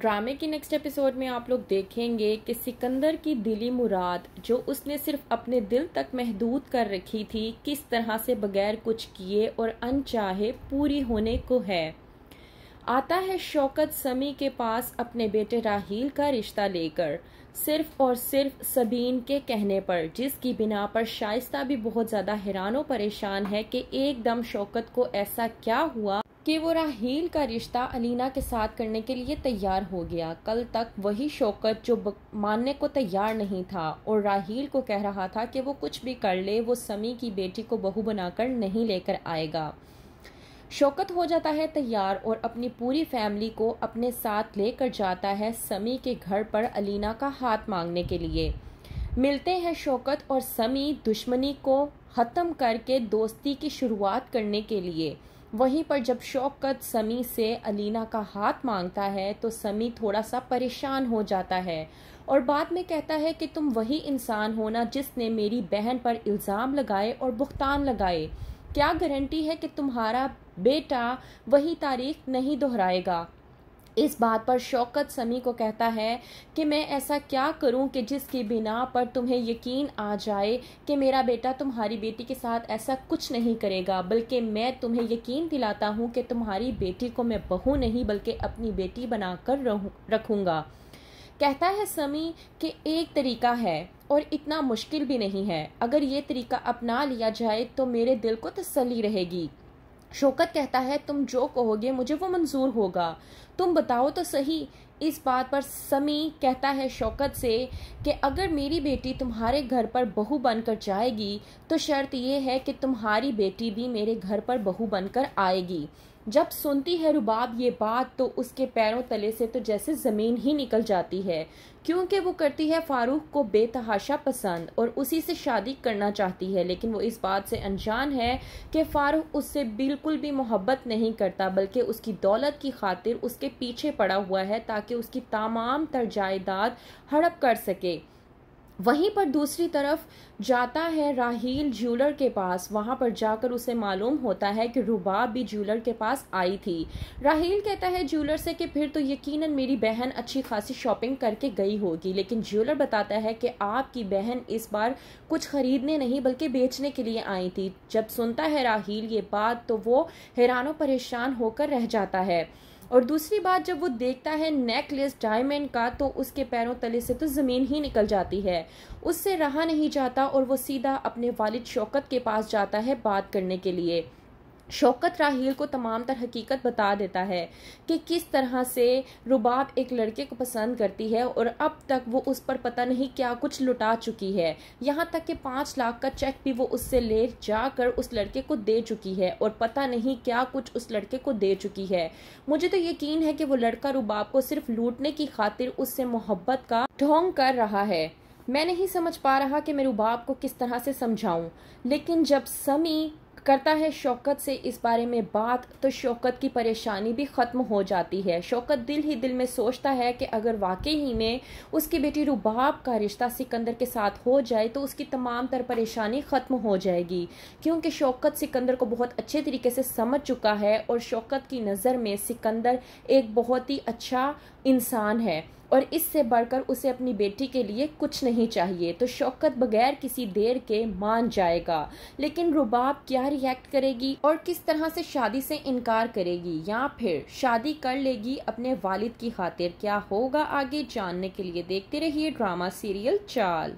ड्रामे के next episode में आप लोग देखेंगे कि सिकंदर की दिली मुराद जो उसने सिर्फ अपने दिल तक महदूद कर रखी थी किस तरह से बगैर कुछ किए और अनचाहे पूरी होने को है आता है शौकत समी के पास अपने बेटे राहील का रिश्ता लेकर सिर्फ और सिर्फ सबीन के कहने पर जिसकी बिना पर शाइस्ता भी बहुत ज़्यादा हैरान परेशान है कि एकदम शौकत को ऐसा क्या हुआ कि वो राहील का रिश्ता अलीना के साथ करने के लिए तैयार हो गया कल तक वही शौकत जो मानने को तैयार नहीं था और राहील को कह रहा था कि वो कुछ भी कर ले वो समी की बेटी को बहू बनाकर नहीं लेकर आएगा शौकत हो जाता है तैयार और अपनी पूरी फैमिली को अपने साथ लेकर जाता है समी के घर पर अलीना का हाथ मांगने के लिए मिलते हैं शौकत और समी दुश्मनी को ख़त्म करके दोस्ती की शुरुआत करने के लिए वहीं पर जब शौकत समी से अलीना का हाथ मांगता है तो समी थोड़ा सा परेशान हो जाता है और बाद में कहता है कि तुम वही इंसान हो ना जिसने मेरी बहन पर इल्ज़ाम लगाए और भुगतान लगाए क्या गारंटी है कि तुम्हारा बेटा वही तारीख नहीं दोहराएगा इस बात पर शौकत समी को कहता है कि मैं ऐसा क्या करूं कि जिसकी बिना पर तुम्हें यकीन आ जाए कि मेरा बेटा तुम्हारी बेटी के साथ ऐसा कुछ नहीं करेगा बल्कि मैं तुम्हें यकीन दिलाता हूं कि तुम्हारी बेटी को मैं बहू नहीं बल्कि अपनी बेटी बनाकर रखूँगा कहता है समी कि एक तरीका है और इतना मुश्किल भी नहीं है अगर ये तरीका अपना लिया जाए तो मेरे दिल को तसली रहेगी शौकत कहता है तुम जो कहोगे मुझे वो मंजूर होगा तुम बताओ तो सही इस बात पर समी कहता है शौकत से कि अगर मेरी बेटी तुम्हारे घर पर बहू बनकर जाएगी तो शर्त यह है कि तुम्हारी बेटी भी मेरे घर पर बहू बनकर आएगी जब सुनती है रुबाब ये बात तो उसके पैरों तले से तो जैसे ज़मीन ही निकल जाती है क्योंकि वो करती है फ़ारूक को बेतहाशा पसंद और उसी से शादी करना चाहती है लेकिन वो इस बात से अनजान है कि फ़ारूक उससे बिल्कुल भी मोहब्बत नहीं करता बल्कि उसकी दौलत की खातिर उसके पीछे पड़ा हुआ है ताकि उसकी तमाम तर जायदाद हड़प कर सके वहीं पर दूसरी तरफ जाता है राहील ज्वेलर के पास वहां पर जाकर उसे मालूम होता है कि रुबाब भी ज्वेलर के पास आई थी राहील कहता है ज्वेलर से कि फिर तो यकीनन मेरी बहन अच्छी खासी शॉपिंग करके गई होगी लेकिन ज्वेलर बताता है कि आपकी बहन इस बार कुछ खरीदने नहीं बल्कि बेचने के लिए आई थी जब सुनता है राहील ये बात तो वो हैरानों परेशान होकर रह जाता है और दूसरी बात जब वो देखता है नेकलेस डायमंड का तो उसके पैरों तले से तो ज़मीन ही निकल जाती है उससे रहा नहीं जाता और वो सीधा अपने वालिद शौकत के पास जाता है बात करने के लिए शौकत राहील को तमाम तर हकीकत बता देता है कि किस तरह से रुबाब एक लड़के को पसंद करती है और अब तक वो उस पर पता नहीं क्या कुछ लुटा चुकी है यहाँ तक कि पाँच लाख का चेक भी वो उससे ले जाकर उस लड़के को दे चुकी है और पता नहीं क्या कुछ उस लड़के को दे चुकी है मुझे तो यकीन है कि वो लड़का रुबाब को सिर्फ लूटने की खातिर उससे मोहब्बत का ढोंग कर रहा है मैं नहीं समझ पा रहा कि मैं रुबाब को किस तरह से समझाऊं लेकिन जब समी करता है शौकत से इस बारे में बात तो शौकत की परेशानी भी ख़त्म हो जाती है शौकत दिल ही दिल में सोचता है कि अगर वाकई ही में उसकी बेटी रुबाब का रिश्ता सिकंदर के साथ हो जाए तो उसकी तमाम तर परेशानी ख़त्म हो जाएगी क्योंकि शौकत सिकंदर को बहुत अच्छे तरीके से समझ चुका है और शौकत की नज़र में सिकंदर एक बहुत ही अच्छा इंसान है और इससे बढ़कर उसे अपनी बेटी के लिए कुछ नहीं चाहिए तो शौकत बगैर किसी देर के मान जाएगा लेकिन रुबाब क्या रिएक्ट करेगी और किस तरह से शादी से इनकार करेगी या फिर शादी कर लेगी अपने वालिद की खातिर क्या होगा आगे जानने के लिए देखते रहिए ड्रामा सीरियल चाल